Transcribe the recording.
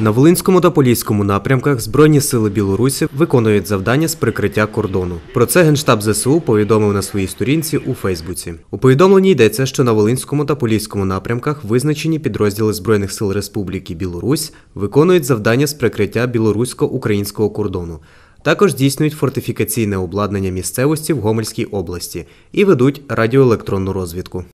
На Волинському та Поліському напрямках Збройні сили білорусів виконують завдання з прикриття кордону. Про це генштаб ЗСУ повідомив на своїй сторінці у Фейсбуці. У повідомленні йдеться, що на Волинському та Поліському напрямках визначені підрозділи Збройних сил Республіки Білорусь виконують завдання з прикриття білорусько-українського кордону. Також здійснюють фортифікаційне обладнання місцевості в Гомельській області і ведуть радіоелектронну розвідку.